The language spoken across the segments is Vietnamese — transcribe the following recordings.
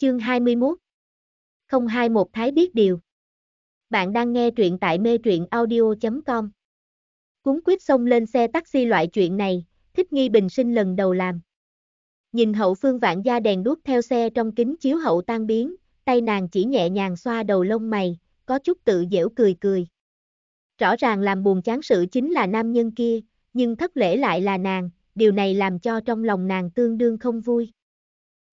Chương 21 021 Thái biết điều Bạn đang nghe truyện tại mê truyện audio.com Cuốn quyết xông lên xe taxi loại chuyện này, thích nghi bình sinh lần đầu làm. Nhìn hậu phương vạn gia đèn đuốc theo xe trong kính chiếu hậu tan biến, tay nàng chỉ nhẹ nhàng xoa đầu lông mày, có chút tự dễu cười cười. Rõ ràng làm buồn chán sự chính là nam nhân kia, nhưng thất lễ lại là nàng, điều này làm cho trong lòng nàng tương đương không vui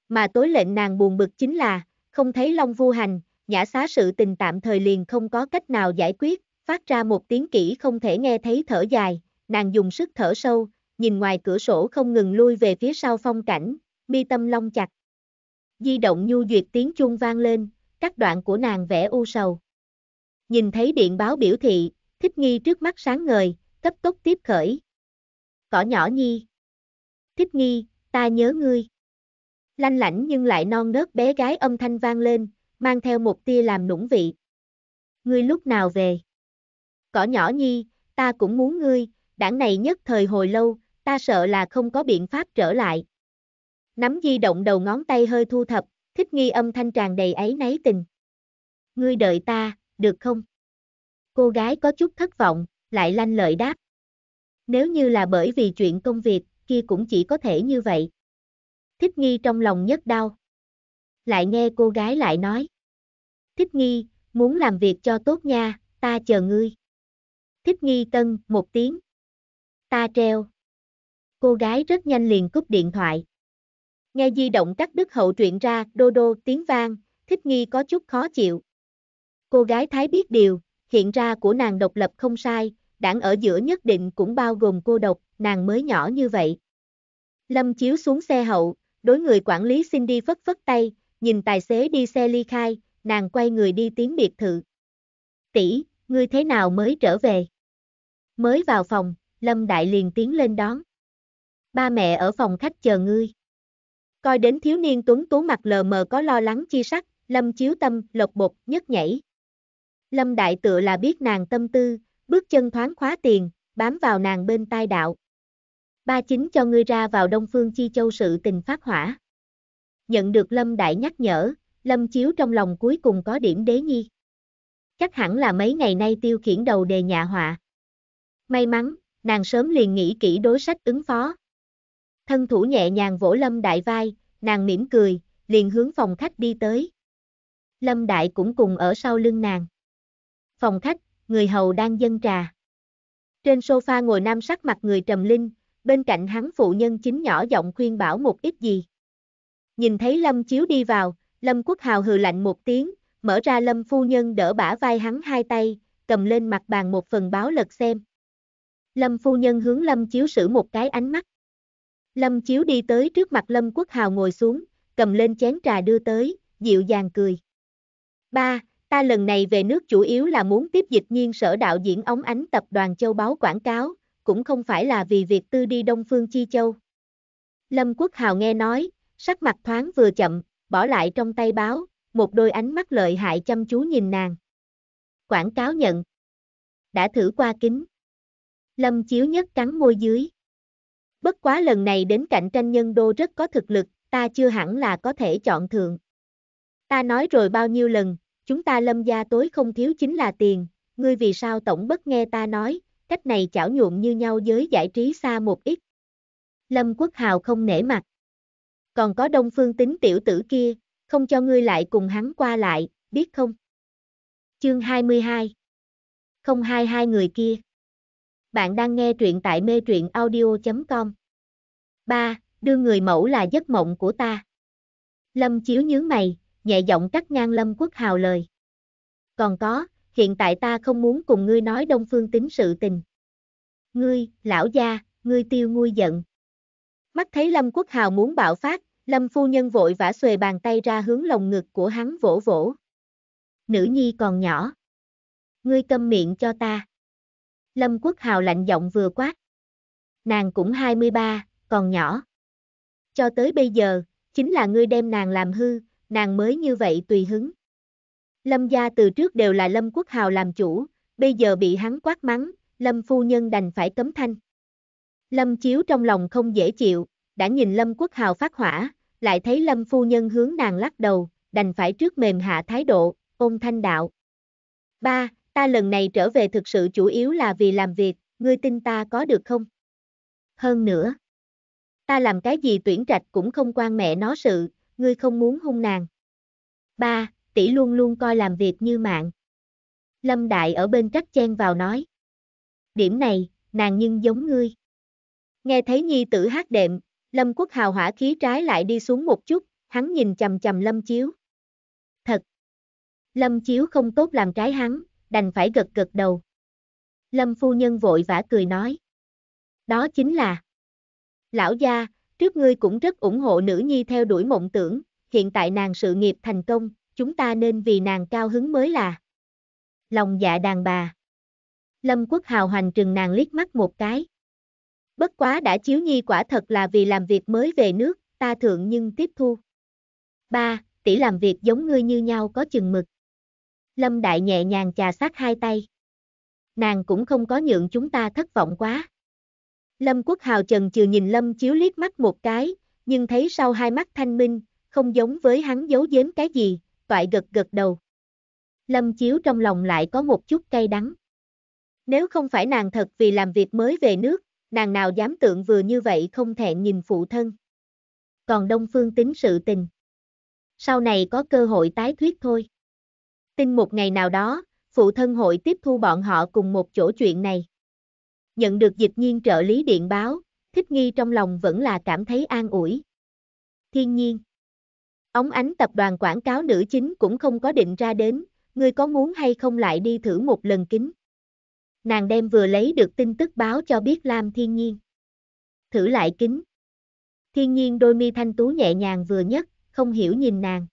mà tối lệnh nàng buồn bực chính là, không thấy Long Vu Hành, nhã xá sự tình tạm thời liền không có cách nào giải quyết, phát ra một tiếng kỹ không thể nghe thấy thở dài, nàng dùng sức thở sâu, nhìn ngoài cửa sổ không ngừng lui về phía sau phong cảnh, mi tâm long chặt. Di động nhu duyệt tiếng chuông vang lên, các đoạn của nàng vẽ u sầu. Nhìn thấy điện báo biểu thị, thích nghi trước mắt sáng ngời, cấp tốc tiếp khởi. Cỏ nhỏ nhi. Thích nghi, ta nhớ ngươi. Lanh lảnh nhưng lại non nớt bé gái âm thanh vang lên, mang theo một tia làm nũng vị. Ngươi lúc nào về? Cỏ nhỏ nhi, ta cũng muốn ngươi, đảng này nhất thời hồi lâu, ta sợ là không có biện pháp trở lại. Nắm di động đầu ngón tay hơi thu thập, thích nghi âm thanh tràn đầy ấy náy tình. Ngươi đợi ta, được không? Cô gái có chút thất vọng, lại lanh lợi đáp. Nếu như là bởi vì chuyện công việc, kia cũng chỉ có thể như vậy. Thích nghi trong lòng nhất đau. Lại nghe cô gái lại nói. Thích nghi, muốn làm việc cho tốt nha, ta chờ ngươi. Thích nghi tân, một tiếng. Ta treo. Cô gái rất nhanh liền cúp điện thoại. Nghe di động cắt đứt hậu truyện ra, đô đô tiếng vang, thích nghi có chút khó chịu. Cô gái thái biết điều, hiện ra của nàng độc lập không sai, đảng ở giữa nhất định cũng bao gồm cô độc, nàng mới nhỏ như vậy. Lâm chiếu xuống xe hậu, đối người quản lý Cindy phất phất tay, nhìn tài xế đi xe ly khai, nàng quay người đi tiếng biệt thự. Tỷ, ngươi thế nào mới trở về? Mới vào phòng, Lâm Đại liền tiến lên đón. Ba mẹ ở phòng khách chờ ngươi. Coi đến thiếu niên tuấn tú mặt lờ mờ có lo lắng chi sắc, Lâm chiếu tâm, lột bột, nhất nhảy. Lâm Đại tựa là biết nàng tâm tư, bước chân thoáng khóa tiền, bám vào nàng bên tai đạo ba chính cho ngươi ra vào Đông Phương Chi Châu sự tình phát hỏa. Nhận được Lâm Đại nhắc nhở, Lâm Chiếu trong lòng cuối cùng có điểm đế nhi. Chắc hẳn là mấy ngày nay tiêu khiển đầu đề nhà họa. May mắn, nàng sớm liền nghĩ kỹ đối sách ứng phó. Thân thủ nhẹ nhàng vỗ Lâm Đại vai, nàng mỉm cười, liền hướng phòng khách đi tới. Lâm Đại cũng cùng ở sau lưng nàng. Phòng khách, người hầu đang dâng trà. Trên sofa ngồi nam sắc mặt người trầm linh, bên cạnh hắn phụ nhân chính nhỏ giọng khuyên bảo một ít gì. Nhìn thấy Lâm Chiếu đi vào, Lâm Quốc Hào hừ lạnh một tiếng, mở ra Lâm phu nhân đỡ bả vai hắn hai tay, cầm lên mặt bàn một phần báo lật xem. Lâm phu nhân hướng Lâm Chiếu sử một cái ánh mắt. Lâm Chiếu đi tới trước mặt Lâm Quốc Hào ngồi xuống, cầm lên chén trà đưa tới, dịu dàng cười. Ba, ta lần này về nước chủ yếu là muốn tiếp dịch nhiên sở đạo diễn ống ánh tập đoàn châu báo quảng cáo, cũng không phải là vì việc tư đi Đông Phương Chi Châu. Lâm Quốc Hào nghe nói, sắc mặt thoáng vừa chậm, bỏ lại trong tay báo, một đôi ánh mắt lợi hại chăm chú nhìn nàng. Quảng cáo nhận. Đã thử qua kính. Lâm Chiếu Nhất cắn môi dưới. Bất quá lần này đến cạnh tranh nhân đô rất có thực lực, ta chưa hẳn là có thể chọn thượng. Ta nói rồi bao nhiêu lần, chúng ta lâm gia tối không thiếu chính là tiền, ngươi vì sao tổng bất nghe ta nói, cách này chảo nhuộm như nhau giới giải trí xa một ít. Lâm Quốc Hào không nể mặt. Còn có đông phương tính tiểu tử kia, không cho ngươi lại cùng hắn qua lại, biết không? Chương 22 Không hai hai người kia Bạn đang nghe truyện tại mê truyện audio.com 3. Đưa người mẫu là giấc mộng của ta Lâm Chiếu nhướng mày, nhẹ giọng cắt ngang Lâm Quốc Hào lời. Còn có, hiện tại ta không muốn cùng ngươi nói đông phương tính sự tình. Ngươi, lão gia, ngươi tiêu nguôi giận. Mắt thấy Lâm Quốc Hào muốn bạo phát, Lâm phu nhân vội vã xuề bàn tay ra hướng lồng ngực của hắn vỗ vỗ. Nữ nhi còn nhỏ. Ngươi câm miệng cho ta. Lâm Quốc Hào lạnh giọng vừa quát. Nàng cũng 23, còn nhỏ. Cho tới bây giờ, chính là ngươi đem nàng làm hư, nàng mới như vậy tùy hứng. Lâm gia từ trước đều là Lâm Quốc Hào làm chủ, bây giờ bị hắn quát mắng, Lâm phu nhân đành phải cấm thanh. Lâm Chiếu trong lòng không dễ chịu, đã nhìn Lâm Quốc Hào phát hỏa, lại thấy Lâm phu nhân hướng nàng lắc đầu, đành phải trước mềm hạ thái độ, ôn thanh đạo. Ba, ta lần này trở về thực sự chủ yếu là vì làm việc, ngươi tin ta có được không? Hơn nữa, ta làm cái gì tuyển trạch cũng không quan mẹ nó sự, ngươi không muốn hung nàng. Ba, tỷ luôn luôn coi làm việc như mạng. Lâm Đại ở bên trách chen vào nói. Điểm này, nàng nhưng giống ngươi. Nghe thấy nhi tử hát đệm, Lâm Quốc Hào hỏa khí trái lại đi xuống một chút, hắn nhìn chầm chầm Lâm Chiếu. Thật! Lâm Chiếu không tốt làm trái hắn, đành phải gật gật đầu. Lâm phu nhân vội vã cười nói. Đó chính là Lão gia, trước ngươi cũng rất ủng hộ nữ nhi theo đuổi mộng tưởng, hiện tại nàng sự nghiệp thành công, chúng ta nên vì nàng cao hứng mới là. Lòng dạ đàn bà. Lâm Quốc Hào hoành trừng nàng liếc mắt một cái. Bất quá đã chiếu nhi quả thật là vì làm việc mới về nước, ta thượng nhưng tiếp thu. Ba, tỷ làm việc giống ngươi như nhau có chừng mực. Lâm Đại nhẹ nhàng chà sát hai tay. Nàng cũng không có nhượng chúng ta thất vọng quá. Lâm Quốc Hào trần chừ nhìn Lâm Chiếu liếc mắt một cái, nhưng thấy sau hai mắt thanh minh, không giống với hắn giấu giếm cái gì, toại gật gật đầu. Lâm Chiếu trong lòng lại có một chút cay đắng. Nếu không phải nàng thật vì làm việc mới về nước, nàng nào dám tượng vừa như vậy không thẹn nhìn phụ thân. Còn Đông Phương tính sự tình. Sau này có cơ hội tái thuyết thôi. Tin một ngày nào đó, phụ thân hội tiếp thu bọn họ cùng một chỗ chuyện này. Nhận được dịch nhiên trợ lý điện báo, thích nghi trong lòng vẫn là cảm thấy an ủi. Thiên nhiên. Ống ánh tập đoàn quảng cáo nữ chính cũng không có định ra đến, ngươi có muốn hay không lại đi thử một lần kính. Nàng đem vừa lấy được tin tức báo cho biết Lam Thiên Nhiên. Thử lại kính. Thiên Nhiên đôi mi thanh tú nhẹ nhàng vừa nhất, không hiểu nhìn nàng.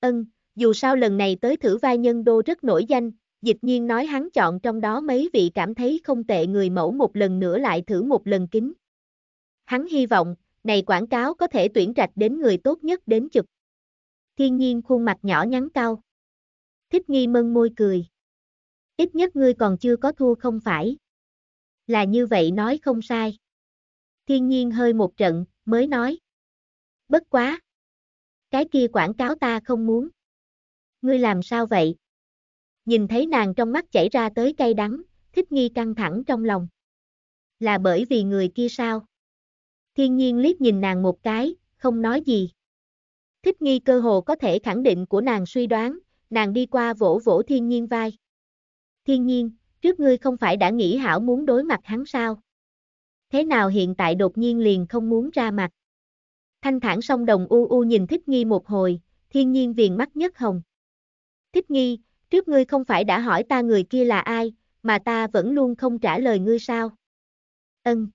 Ân, dù sao lần này tới thử vai nhân đô rất nổi danh, dịch nhiên nói hắn chọn trong đó mấy vị cảm thấy không tệ người mẫu một lần nữa lại thử một lần kính. Hắn hy vọng, này quảng cáo có thể tuyển rạch đến người tốt nhất đến chực. Thiên nhiên khuôn mặt nhỏ nhắn cao. Thích nghi mân môi cười. Ít nhất ngươi còn chưa có thua không phải. Là như vậy nói không sai. Thiên nhiên hơi một trận, mới nói. Bất quá. Cái kia quảng cáo ta không muốn. Ngươi làm sao vậy? Nhìn thấy nàng trong mắt chảy ra tới cay đắng, thích nghi căng thẳng trong lòng. Là bởi vì người kia sao? Thiên nhiên liếc nhìn nàng một cái, không nói gì. Thích nghi cơ hồ có thể khẳng định của nàng suy đoán, nàng đi qua vỗ vỗ thiên nhiên vai. Thiên nhiên, trước ngươi không phải đã nghĩ hảo muốn đối mặt hắn sao? Thế nào hiện tại đột nhiên liền không muốn ra mặt? Thanh thản song đồng u u nhìn thích nghi một hồi, thiên nhiên viền mắt nhất hồng. Thích nghi, trước ngươi không phải đã hỏi ta người kia là ai, mà ta vẫn luôn không trả lời ngươi sao? Ân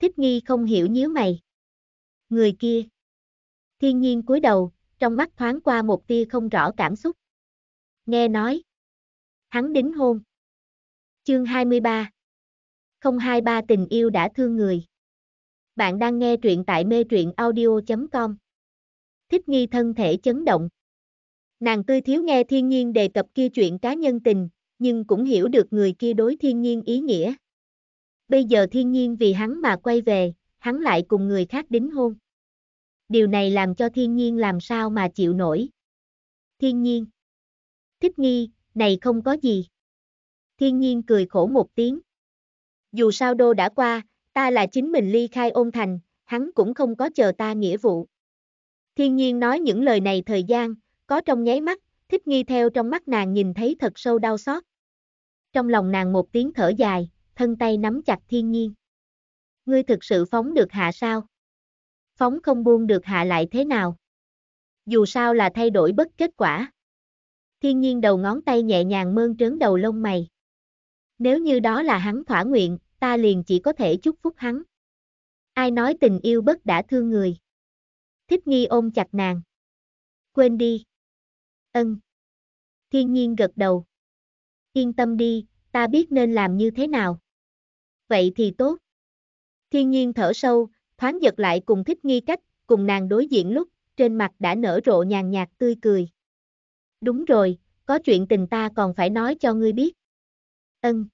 thích nghi không hiểu nhíu mày. Người kia. Thiên nhiên cúi đầu, trong mắt thoáng qua một tia không rõ cảm xúc. Nghe nói. Hắn đính hôn. Chương 23 023 tình yêu đã thương người. Bạn đang nghe truyện tại mê truyện audio.com. Thích nghi thân thể chấn động. Nàng tươi thiếu nghe thiên nhiên đề cập kia chuyện cá nhân tình, nhưng cũng hiểu được người kia đối thiên nhiên ý nghĩa bây giờ thiên nhiên vì hắn mà quay về, hắn lại cùng người khác đính hôn. Điều này làm cho thiên nhiên làm sao mà chịu nổi. Thiên nhiên. Thích nghi, này không có gì. Thiên nhiên cười khổ một tiếng. Dù sao đô đã qua, ta là chính mình ly khai ôn thành, hắn cũng không có chờ ta nghĩa vụ. Thiên nhiên nói những lời này thời gian, có trong nháy mắt, thích nghi theo trong mắt nàng nhìn thấy thật sâu đau xót. Trong lòng nàng một tiếng thở dài, thân tay nắm chặt thiên nhiên. Ngươi thực sự phóng được hạ sao? Phóng không buông được hạ lại thế nào? Dù sao là thay đổi bất kết quả. Thiên nhiên đầu ngón tay nhẹ nhàng mơn trớn đầu lông mày. Nếu như đó là hắn thỏa nguyện, ta liền chỉ có thể chúc phúc hắn. Ai nói tình yêu bất đã thương người. Thích nghi ôm chặt nàng. Quên đi. Ân. Thiên nhiên gật đầu. Yên tâm đi, ta biết nên làm như thế nào vậy thì tốt. Thiên nhiên thở sâu, thoáng giật lại cùng thích nghi cách, cùng nàng đối diện lúc, trên mặt đã nở rộ nhàn nhạt tươi cười. Đúng rồi, có chuyện tình ta còn phải nói cho ngươi biết. Ân.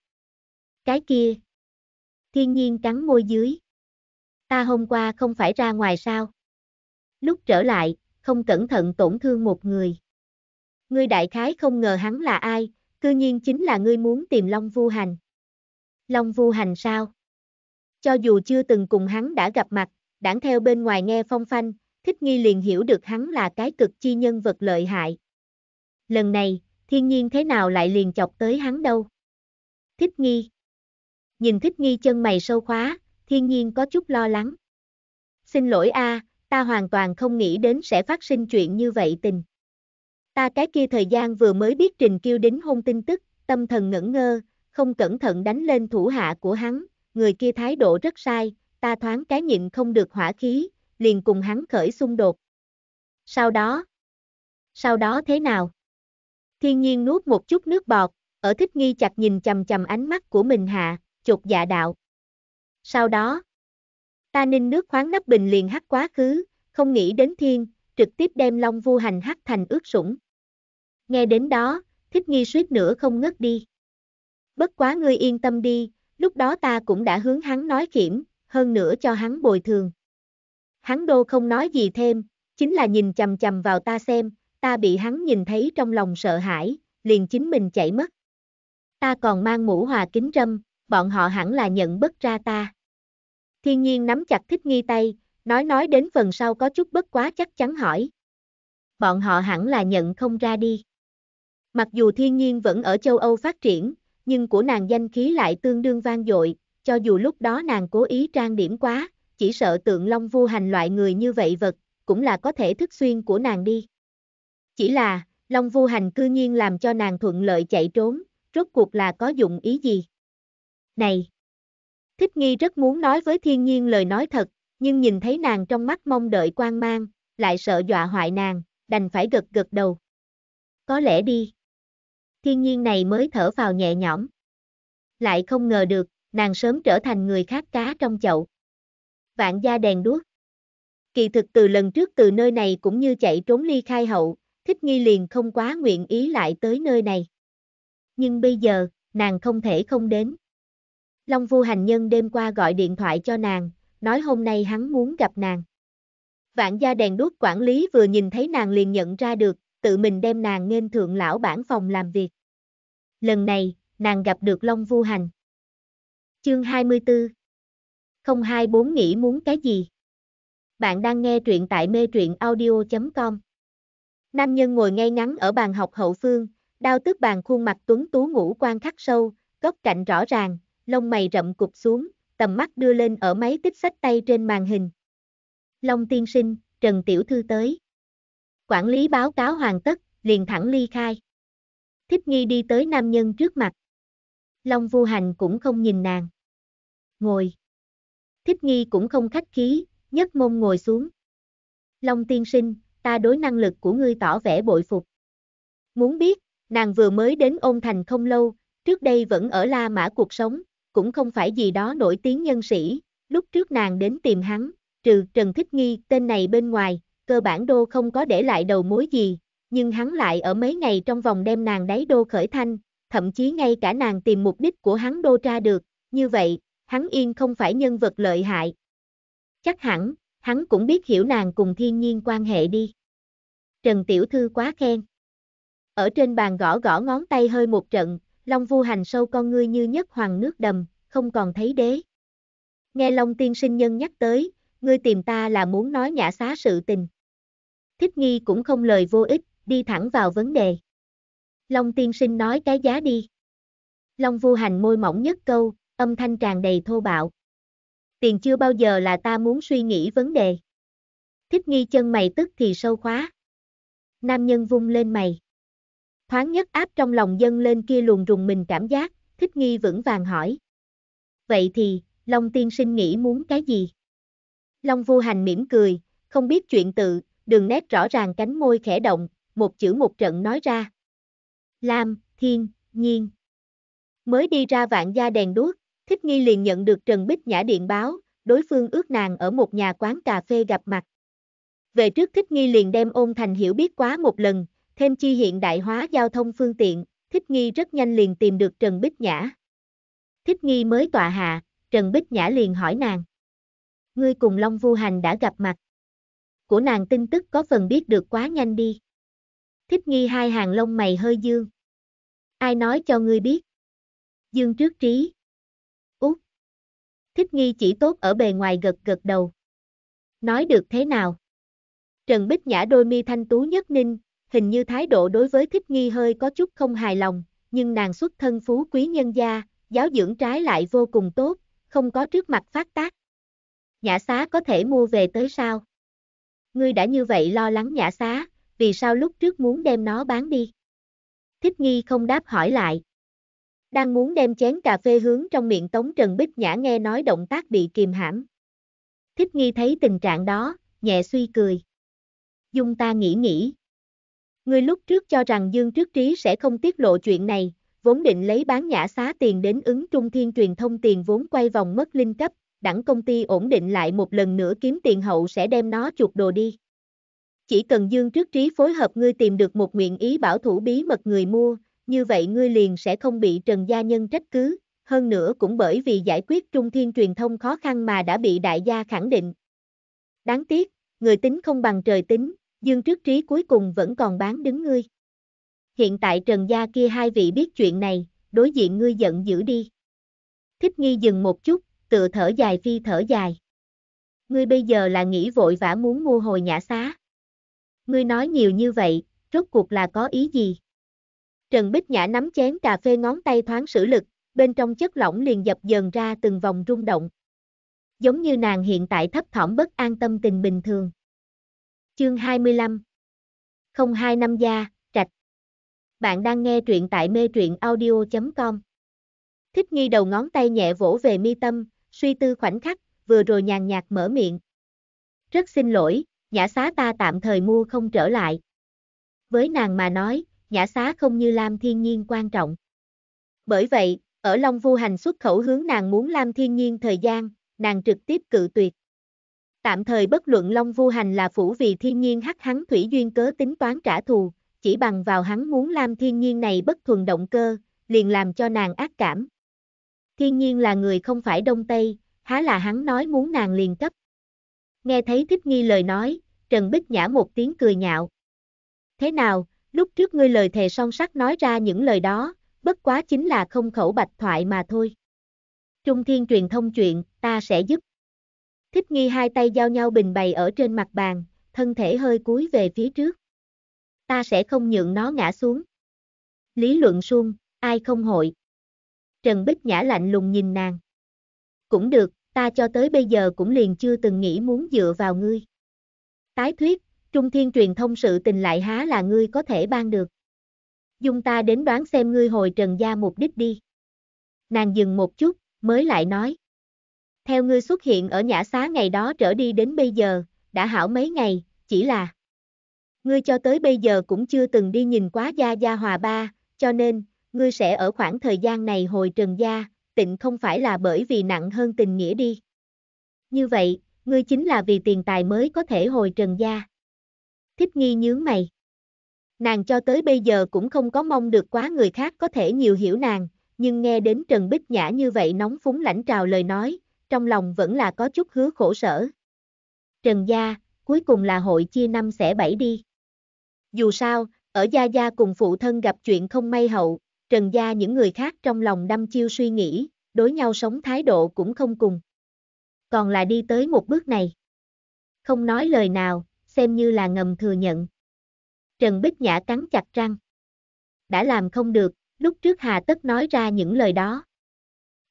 Cái kia. Thiên nhiên cắn môi dưới. Ta hôm qua không phải ra ngoài sao? Lúc trở lại, không cẩn thận tổn thương một người. Ngươi đại khái không ngờ hắn là ai, cư nhiên chính là ngươi muốn tìm Long Vu Hành. Long Vu Hành sao? Cho dù chưa từng cùng hắn đã gặp mặt, đảng theo bên ngoài nghe phong phanh, thích nghi liền hiểu được hắn là cái cực chi nhân vật lợi hại. Lần này, thiên nhiên thế nào lại liền chọc tới hắn đâu? Thích nghi. Nhìn thích nghi chân mày sâu khóa, thiên nhiên có chút lo lắng. Xin lỗi a, ta hoàn toàn không nghĩ đến sẽ phát sinh chuyện như vậy tình. Ta cái kia thời gian vừa mới biết Trình Kiêu đính hôn tin tức, tâm thần ngẩn ngơ, không cẩn thận đánh lên thủ hạ của hắn, người kia thái độ rất sai, ta thoáng cái nhịn không được hỏa khí, liền cùng hắn khởi xung đột. Sau đó, sau đó thế nào? Thiên nhiên nuốt một chút nước bọt, ở thích nghi chặt nhìn chầm chầm ánh mắt của mình hạ, chột dạ đạo. Sau đó, ta ninh nước khoáng nắp bình liền hắt quá khứ, không nghĩ đến thiên, trực tiếp đem long vu hành hắt thành ướt sũng. Nghe đến đó, thích nghi suýt nữa không ngất đi bất quá ngươi yên tâm đi, lúc đó ta cũng đã hướng hắn nói khiểm, hơn nữa cho hắn bồi thường. Hắn đô không nói gì thêm, chính là nhìn chầm chầm vào ta xem, ta bị hắn nhìn thấy trong lòng sợ hãi, liền chính mình chạy mất. Ta còn mang mũ hòa kính râm, bọn họ hẳn là nhận bất ra ta. Thiên nhiên nắm chặt thích nghi tay, nói nói đến phần sau có chút bất quá chắc chắn hỏi. Bọn họ hẳn là nhận không ra đi. Mặc dù thiên nhiên vẫn ở châu Âu phát triển, nhưng của nàng danh khí lại tương đương vang dội, cho dù lúc đó nàng cố ý trang điểm quá, chỉ sợ tượng long vu hành loại người như vậy vật, cũng là có thể thức xuyên của nàng đi. Chỉ là, long vu hành cư nhiên làm cho nàng thuận lợi chạy trốn, rốt cuộc là có dụng ý gì? Này! Thích nghi rất muốn nói với thiên nhiên lời nói thật, nhưng nhìn thấy nàng trong mắt mong đợi quan mang, lại sợ dọa hoại nàng, đành phải gật gật đầu. Có lẽ đi thiên nhiên này mới thở vào nhẹ nhõm. Lại không ngờ được, nàng sớm trở thành người khác cá trong chậu. Vạn gia đèn đuốc. Kỳ thực từ lần trước từ nơi này cũng như chạy trốn ly khai hậu, thích nghi liền không quá nguyện ý lại tới nơi này. Nhưng bây giờ, nàng không thể không đến. Long Vu Hành Nhân đêm qua gọi điện thoại cho nàng, nói hôm nay hắn muốn gặp nàng. Vạn gia đèn đuốc quản lý vừa nhìn thấy nàng liền nhận ra được, tự mình đem nàng nên thượng lão bản phòng làm việc. Lần này, nàng gặp được Long Vu Hành. Chương 24 024 nghĩ muốn cái gì? Bạn đang nghe truyện tại mê truyện audio.com Nam nhân ngồi ngay ngắn ở bàn học hậu phương, đao tức bàn khuôn mặt tuấn tú ngũ quan khắc sâu, góc cạnh rõ ràng, lông mày rậm cụp xuống, tầm mắt đưa lên ở máy tích sách tay trên màn hình. Long tiên sinh, Trần Tiểu Thư tới. Quản lý báo cáo hoàn tất, liền thẳng ly khai. Thích nghi đi tới nam nhân trước mặt. Long vu hành cũng không nhìn nàng. Ngồi. Thích nghi cũng không khách khí, nhất mông ngồi xuống. Long tiên sinh, ta đối năng lực của ngươi tỏ vẻ bội phục. Muốn biết, nàng vừa mới đến ôn thành không lâu, trước đây vẫn ở La Mã cuộc sống, cũng không phải gì đó nổi tiếng nhân sĩ, lúc trước nàng đến tìm hắn, trừ Trần Thích Nghi, tên này bên ngoài, cơ bản đô không có để lại đầu mối gì, nhưng hắn lại ở mấy ngày trong vòng đem nàng đáy đô khởi thanh, thậm chí ngay cả nàng tìm mục đích của hắn đô tra được, như vậy, hắn yên không phải nhân vật lợi hại. Chắc hẳn, hắn cũng biết hiểu nàng cùng thiên nhiên quan hệ đi. Trần Tiểu Thư quá khen. Ở trên bàn gõ gõ ngón tay hơi một trận, Long Vu Hành sâu con ngươi như nhất hoàng nước đầm, không còn thấy đế. Nghe Long Tiên Sinh Nhân nhắc tới, ngươi tìm ta là muốn nói nhã xá sự tình thích nghi cũng không lời vô ích, đi thẳng vào vấn đề. Long tiên sinh nói cái giá đi. Long vu hành môi mỏng nhất câu, âm thanh tràn đầy thô bạo. Tiền chưa bao giờ là ta muốn suy nghĩ vấn đề. Thích nghi chân mày tức thì sâu khóa. Nam nhân vung lên mày. Thoáng nhất áp trong lòng dân lên kia luồn rùng mình cảm giác, thích nghi vững vàng hỏi. Vậy thì, Long tiên sinh nghĩ muốn cái gì? Long Vu hành mỉm cười, không biết chuyện tự, đường nét rõ ràng cánh môi khẽ động, một chữ một trận nói ra. Lam, thiên, nhiên. Mới đi ra vạn gia đèn đuốc, thích nghi liền nhận được Trần Bích Nhã điện báo, đối phương ước nàng ở một nhà quán cà phê gặp mặt. Về trước thích nghi liền đem ôn thành hiểu biết quá một lần, thêm chi hiện đại hóa giao thông phương tiện, thích nghi rất nhanh liền tìm được Trần Bích Nhã. Thích nghi mới tọa hạ, Trần Bích Nhã liền hỏi nàng. Ngươi cùng Long Vu Hành đã gặp mặt của nàng tin tức có phần biết được quá nhanh đi. Thích nghi hai hàng lông mày hơi dương. Ai nói cho ngươi biết? Dương trước trí. Út. Thích nghi chỉ tốt ở bề ngoài gật gật đầu. Nói được thế nào? Trần Bích Nhã đôi mi thanh tú nhất ninh, hình như thái độ đối với thích nghi hơi có chút không hài lòng, nhưng nàng xuất thân phú quý nhân gia, giáo dưỡng trái lại vô cùng tốt, không có trước mặt phát tác. Nhã xá có thể mua về tới sao? ngươi đã như vậy lo lắng nhã xá, vì sao lúc trước muốn đem nó bán đi? Thích nghi không đáp hỏi lại. Đang muốn đem chén cà phê hướng trong miệng Tống Trần Bích Nhã nghe nói động tác bị kìm hãm. Thích nghi thấy tình trạng đó, nhẹ suy cười. Dung ta nghĩ nghĩ. Ngươi lúc trước cho rằng Dương Trước Trí sẽ không tiết lộ chuyện này, vốn định lấy bán nhã xá tiền đến ứng trung thiên truyền thông tiền vốn quay vòng mất linh cấp, đẳng công ty ổn định lại một lần nữa kiếm tiền hậu sẽ đem nó chuột đồ đi. Chỉ cần Dương Trước Trí phối hợp ngươi tìm được một nguyện ý bảo thủ bí mật người mua, như vậy ngươi liền sẽ không bị Trần Gia Nhân trách cứ, hơn nữa cũng bởi vì giải quyết trung thiên truyền thông khó khăn mà đã bị đại gia khẳng định. Đáng tiếc, người tính không bằng trời tính, Dương Trước Trí cuối cùng vẫn còn bán đứng ngươi. Hiện tại Trần Gia kia hai vị biết chuyện này, đối diện ngươi giận dữ đi. Thích nghi dừng một chút, tựa thở dài phi thở dài. Ngươi bây giờ là nghĩ vội vã muốn mua hồi nhã xá. Ngươi nói nhiều như vậy, rốt cuộc là có ý gì? Trần Bích Nhã nắm chén cà phê ngón tay thoáng sử lực, bên trong chất lỏng liền dập dờn ra từng vòng rung động. Giống như nàng hiện tại thấp thỏm bất an tâm tình bình thường. Chương 25 Không hai năm gia, trạch Bạn đang nghe truyện tại mê truyện audio.com Thích nghi đầu ngón tay nhẹ vỗ về mi tâm, suy tư khoảnh khắc, vừa rồi nhàn nhạt mở miệng. Rất xin lỗi, nhã xá ta tạm thời mua không trở lại. Với nàng mà nói, nhã xá không như Lam Thiên Nhiên quan trọng. Bởi vậy, ở Long Vu Hành xuất khẩu hướng nàng muốn Lam Thiên Nhiên thời gian, nàng trực tiếp cự tuyệt. Tạm thời bất luận Long Vu Hành là phủ vì thiên nhiên hắc hắn thủy duyên cớ tính toán trả thù, chỉ bằng vào hắn muốn Lam Thiên Nhiên này bất thuần động cơ, liền làm cho nàng ác cảm thiên nhiên là người không phải Đông Tây, há là hắn nói muốn nàng liền cấp. Nghe thấy thích nghi lời nói, Trần Bích Nhã một tiếng cười nhạo. Thế nào, lúc trước ngươi lời thề song sắc nói ra những lời đó, bất quá chính là không khẩu bạch thoại mà thôi. Trung thiên truyền thông chuyện, ta sẽ giúp. Thích nghi hai tay giao nhau bình bày ở trên mặt bàn, thân thể hơi cúi về phía trước. Ta sẽ không nhượng nó ngã xuống. Lý luận suông, ai không hội. Trần Bích Nhã lạnh lùng nhìn nàng. Cũng được, ta cho tới bây giờ cũng liền chưa từng nghĩ muốn dựa vào ngươi. Tái thuyết, trung thiên truyền thông sự tình lại há là ngươi có thể ban được. Dung ta đến đoán xem ngươi hồi trần gia mục đích đi. Nàng dừng một chút, mới lại nói. Theo ngươi xuất hiện ở nhã xá ngày đó trở đi đến bây giờ, đã hảo mấy ngày, chỉ là. Ngươi cho tới bây giờ cũng chưa từng đi nhìn quá gia gia hòa ba, cho nên, ngươi sẽ ở khoảng thời gian này hồi trần gia, tịnh không phải là bởi vì nặng hơn tình nghĩa đi. Như vậy, ngươi chính là vì tiền tài mới có thể hồi trần gia. Thích nghi nhướng mày. Nàng cho tới bây giờ cũng không có mong được quá người khác có thể nhiều hiểu nàng, nhưng nghe đến Trần Bích Nhã như vậy nóng phúng lãnh trào lời nói, trong lòng vẫn là có chút hứa khổ sở. Trần gia, cuối cùng là hội chia năm sẽ bảy đi. Dù sao, ở gia gia cùng phụ thân gặp chuyện không may hậu, Trần Gia những người khác trong lòng đâm chiêu suy nghĩ, đối nhau sống thái độ cũng không cùng. Còn là đi tới một bước này. Không nói lời nào, xem như là ngầm thừa nhận. Trần Bích Nhã cắn chặt răng. Đã làm không được, lúc trước Hà Tất nói ra những lời đó.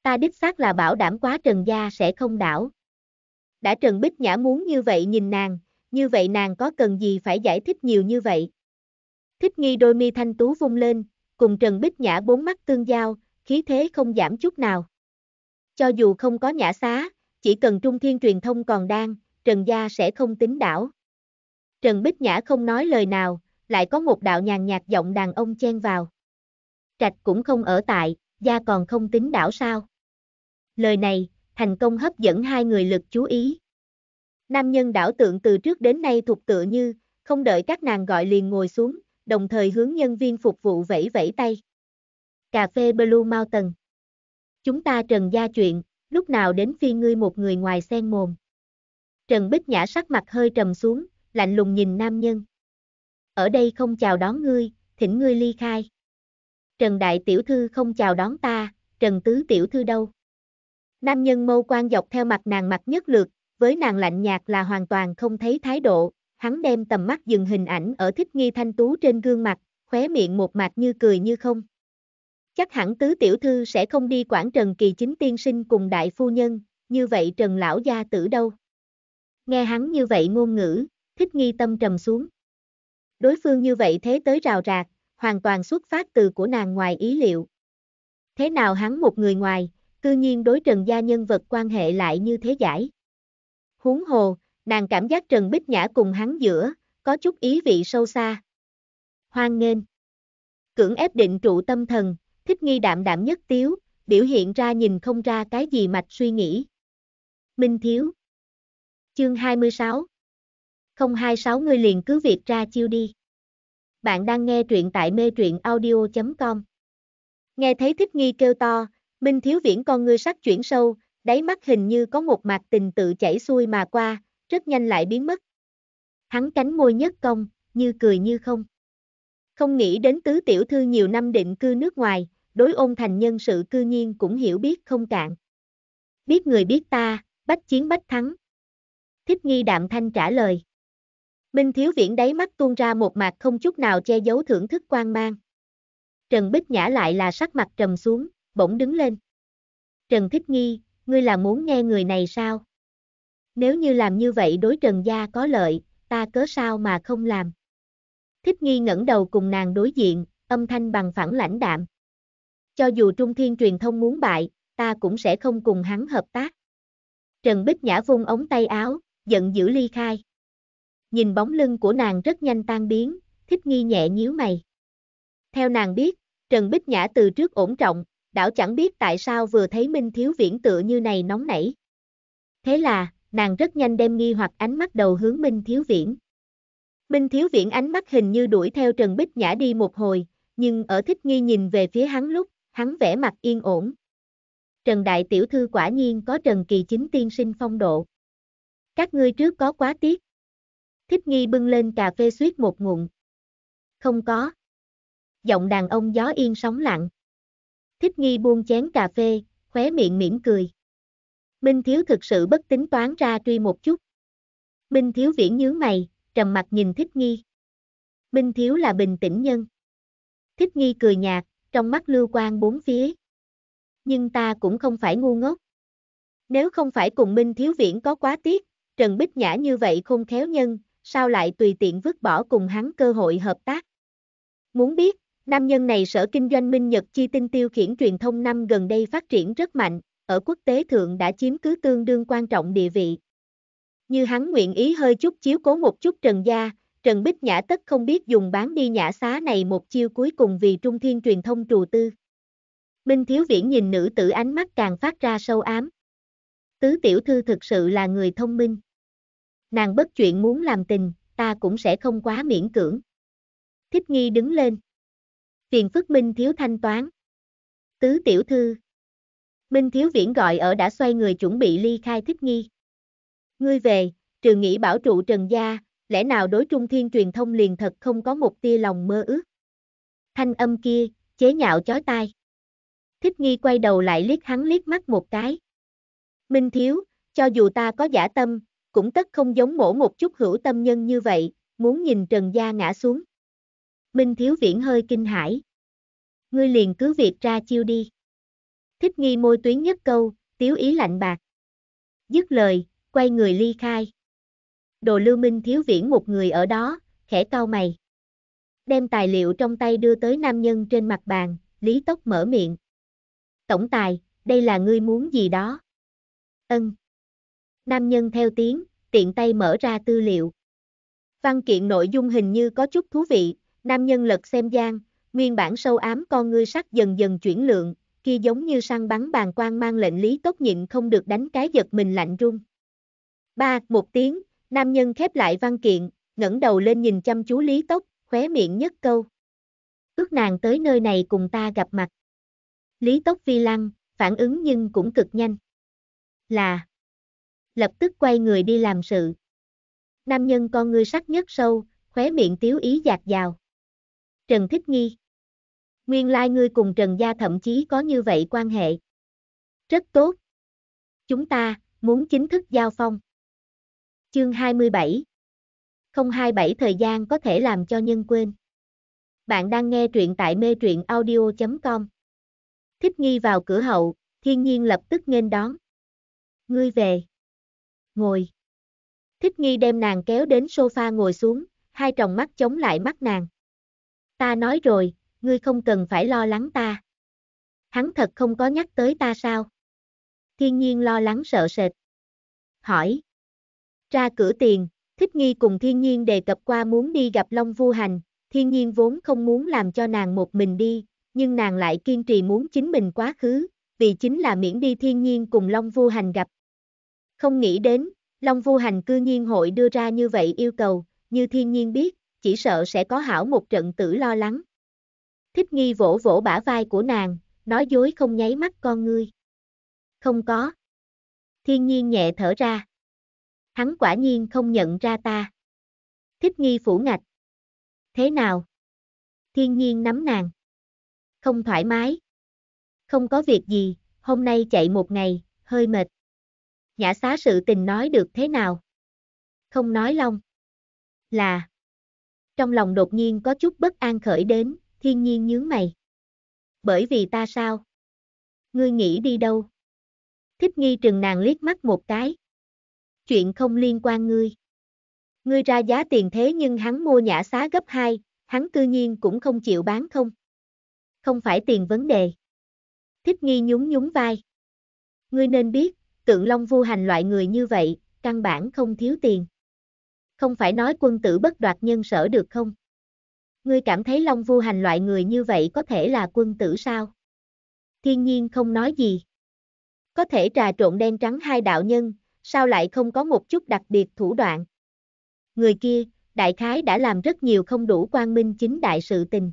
Ta đích xác là bảo đảm quá Trần Gia sẽ không đảo. Đã Trần Bích Nhã muốn như vậy nhìn nàng, như vậy nàng có cần gì phải giải thích nhiều như vậy. Thích nghi đôi mi thanh tú vung lên, cùng Trần Bích Nhã bốn mắt tương giao, khí thế không giảm chút nào. Cho dù không có nhã xá, chỉ cần trung thiên truyền thông còn đang, Trần Gia sẽ không tính đảo. Trần Bích Nhã không nói lời nào, lại có một đạo nhàn nhạt giọng đàn ông chen vào. Trạch cũng không ở tại, Gia còn không tính đảo sao. Lời này, thành công hấp dẫn hai người lực chú ý. Nam nhân đảo tượng từ trước đến nay thuộc tựa như, không đợi các nàng gọi liền ngồi xuống, đồng thời hướng nhân viên phục vụ vẫy vẫy tay. Cà phê Blue Mountain. Chúng ta trần gia chuyện, lúc nào đến phi ngươi một người ngoài sen mồm. Trần Bích Nhã sắc mặt hơi trầm xuống, lạnh lùng nhìn nam nhân. Ở đây không chào đón ngươi, thỉnh ngươi ly khai. Trần Đại Tiểu Thư không chào đón ta, Trần Tứ Tiểu Thư đâu? Nam nhân mâu quan dọc theo mặt nàng mặt nhất lượt, với nàng lạnh nhạt là hoàn toàn không thấy thái độ, hắn đem tầm mắt dừng hình ảnh ở thích nghi thanh tú trên gương mặt, khóe miệng một mạc như cười như không. Chắc hẳn tứ tiểu thư sẽ không đi quản Trần Kỳ Chính tiên sinh cùng đại phu nhân, như vậy Trần lão gia tử đâu. Nghe hắn như vậy ngôn ngữ, thích nghi tâm trầm xuống. Đối phương như vậy thế tới rào rạc, hoàn toàn xuất phát từ của nàng ngoài ý liệu. Thế nào hắn một người ngoài, cư nhiên đối Trần gia nhân vật quan hệ lại như thế giải. Huống hồ, Nàng cảm giác Trần Bích Nhã cùng hắn giữa, có chút ý vị sâu xa. Hoan nghênh. Cưỡng ép định trụ tâm thần, thích nghi đạm đạm nhất tiếu, biểu hiện ra nhìn không ra cái gì mạch suy nghĩ. Minh Thiếu Chương 26 026 ngươi liền cứ việc ra chiêu đi. Bạn đang nghe truyện tại mê truyện audio.com Nghe thấy thích nghi kêu to, Minh Thiếu Viễn con ngươi sắc chuyển sâu, đáy mắt hình như có một mặt tình tự chảy xuôi mà qua, rất nhanh lại biến mất. Hắn cánh môi nhất công, như cười như không. Không nghĩ đến tứ tiểu thư nhiều năm định cư nước ngoài, đối ôn thành nhân sự cư nhiên cũng hiểu biết không cạn. Biết người biết ta, bách chiến bách thắng. Thích nghi đạm thanh trả lời. Minh Thiếu Viễn đáy mắt tuôn ra một mặt không chút nào che giấu thưởng thức quan mang. Trần Bích Nhã lại là sắc mặt trầm xuống, bỗng đứng lên. Trần Thích Nghi, ngươi là muốn nghe người này sao? Nếu như làm như vậy đối Trần Gia có lợi, ta cớ sao mà không làm. Thích nghi ngẩng đầu cùng nàng đối diện, âm thanh bằng phẳng lãnh đạm. Cho dù Trung Thiên truyền thông muốn bại, ta cũng sẽ không cùng hắn hợp tác. Trần Bích Nhã vung ống tay áo, giận dữ ly khai. Nhìn bóng lưng của nàng rất nhanh tan biến, thích nghi nhẹ nhíu mày. Theo nàng biết, Trần Bích Nhã từ trước ổn trọng, đảo chẳng biết tại sao vừa thấy Minh Thiếu Viễn tựa như này nóng nảy. Thế là, nàng rất nhanh đem nghi hoặc ánh mắt đầu hướng Minh Thiếu Viễn. Minh Thiếu Viễn ánh mắt hình như đuổi theo Trần Bích Nhã đi một hồi, nhưng ở thích nghi nhìn về phía hắn lúc, hắn vẻ mặt yên ổn. Trần Đại Tiểu Thư quả nhiên có Trần Kỳ Chính tiên sinh phong độ. Các ngươi trước có quá tiếc. Thích nghi bưng lên cà phê suýt một ngụm. Không có. Giọng đàn ông gió yên sóng lặng. Thích nghi buông chén cà phê, khóe miệng mỉm cười. Minh Thiếu thực sự bất tính toán ra truy một chút. Minh Thiếu viễn nhướng mày, trầm mặt nhìn thích nghi. Minh Thiếu là bình tĩnh nhân. Thích nghi cười nhạt, trong mắt lưu quan bốn phía. Nhưng ta cũng không phải ngu ngốc. Nếu không phải cùng Minh Thiếu Viễn có quá tiếc, Trần Bích Nhã như vậy không khéo nhân, sao lại tùy tiện vứt bỏ cùng hắn cơ hội hợp tác. Muốn biết, nam nhân này sở kinh doanh Minh Nhật chi tinh tiêu khiển truyền thông năm gần đây phát triển rất mạnh, ở quốc tế thượng đã chiếm cứ tương đương quan trọng địa vị. Như hắn nguyện ý hơi chút chiếu cố một chút Trần Gia, Trần Bích Nhã tất không biết dùng bán đi nhã xá này một chiêu cuối cùng vì trung thiên truyền thông trù tư. Minh Thiếu Viễn nhìn nữ tử ánh mắt càng phát ra sâu ám. Tứ tiểu thư thực sự là người thông minh. Nàng bất chuyện muốn làm tình, ta cũng sẽ không quá miễn cưỡng. Thích nghi đứng lên. Phiền phức Minh Thiếu thanh toán. Tứ tiểu thư, Minh thiếu viễn gọi ở đã xoay người chuẩn bị ly khai thích nghi. Ngươi về, trừ nghĩ bảo trụ trần gia, lẽ nào đối trung thiên truyền thông liền thật không có một tia lòng mơ ước. Thanh âm kia, chế nhạo chói tai. Thích nghi quay đầu lại liếc hắn liếc mắt một cái. Minh thiếu, cho dù ta có giả tâm, cũng tất không giống mổ một chút hữu tâm nhân như vậy, muốn nhìn trần gia ngã xuống. Minh thiếu viễn hơi kinh hãi. Ngươi liền cứ việc ra chiêu đi thích nghi môi tuyến nhất câu, tiếu ý lạnh bạc. Dứt lời, quay người ly khai. Đồ lưu minh thiếu viễn một người ở đó, khẽ cau mày. Đem tài liệu trong tay đưa tới nam nhân trên mặt bàn, lý tốc mở miệng. Tổng tài, đây là ngươi muốn gì đó? Ân. Nam nhân theo tiếng, tiện tay mở ra tư liệu. Văn kiện nội dung hình như có chút thú vị, nam nhân lật xem gian, nguyên bản sâu ám con ngươi sắc dần dần chuyển lượng, kia giống như săn bắn bàn quan mang lệnh lý tốt nhịn không được đánh cái giật mình lạnh run. Ba, một tiếng, nam nhân khép lại văn kiện, ngẩng đầu lên nhìn chăm chú lý tốc, khóe miệng nhất câu. Ước nàng tới nơi này cùng ta gặp mặt. Lý tốc vi lăng, phản ứng nhưng cũng cực nhanh. Là. Lập tức quay người đi làm sự. Nam nhân con ngươi sắc nhất sâu, khóe miệng tiếu ý dạt dào. Trần Thích Nghi nguyên lai like ngươi cùng Trần Gia thậm chí có như vậy quan hệ. Rất tốt. Chúng ta, muốn chính thức giao phong. Chương 27 027 thời gian có thể làm cho nhân quên. Bạn đang nghe truyện tại mê truyện audio.com. Thích nghi vào cửa hậu, thiên nhiên lập tức nghênh đón. Ngươi về. Ngồi. Thích nghi đem nàng kéo đến sofa ngồi xuống, hai tròng mắt chống lại mắt nàng. Ta nói rồi, ngươi không cần phải lo lắng ta. Hắn thật không có nhắc tới ta sao? Thiên nhiên lo lắng sợ sệt. Hỏi. Ra cửa tiền, thích nghi cùng thiên nhiên đề cập qua muốn đi gặp Long Vu Hành, thiên nhiên vốn không muốn làm cho nàng một mình đi, nhưng nàng lại kiên trì muốn chính mình quá khứ, vì chính là miễn đi thiên nhiên cùng Long Vu Hành gặp. Không nghĩ đến, Long Vu Hành cư nhiên hội đưa ra như vậy yêu cầu, như thiên nhiên biết, chỉ sợ sẽ có hảo một trận tử lo lắng. Thích nghi vỗ vỗ bả vai của nàng, nói dối không nháy mắt con ngươi. Không có. Thiên nhiên nhẹ thở ra. Hắn quả nhiên không nhận ra ta. Thích nghi phủ ngạch. Thế nào? Thiên nhiên nắm nàng. Không thoải mái. Không có việc gì, hôm nay chạy một ngày, hơi mệt. Nhã xá sự tình nói được thế nào? Không nói long. Là. Trong lòng đột nhiên có chút bất an khởi đến, thiên nhiên nhướng mày. Bởi vì ta sao? Ngươi nghĩ đi đâu? Thích nghi trừng nàng liếc mắt một cái. Chuyện không liên quan ngươi. Ngươi ra giá tiền thế nhưng hắn mua nhã xá gấp 2, hắn cư nhiên cũng không chịu bán không? Không phải tiền vấn đề. Thích nghi nhún nhún vai. Ngươi nên biết, tượng long vu hành loại người như vậy, căn bản không thiếu tiền. Không phải nói quân tử bất đoạt nhân sở được không? Ngươi cảm thấy Long Vu Hành loại người như vậy có thể là quân tử sao? Thiên nhiên không nói gì. Có thể trà trộn đen trắng hai đạo nhân, sao lại không có một chút đặc biệt thủ đoạn? Người kia, đại khái đã làm rất nhiều không đủ quan minh chính đại sự tình.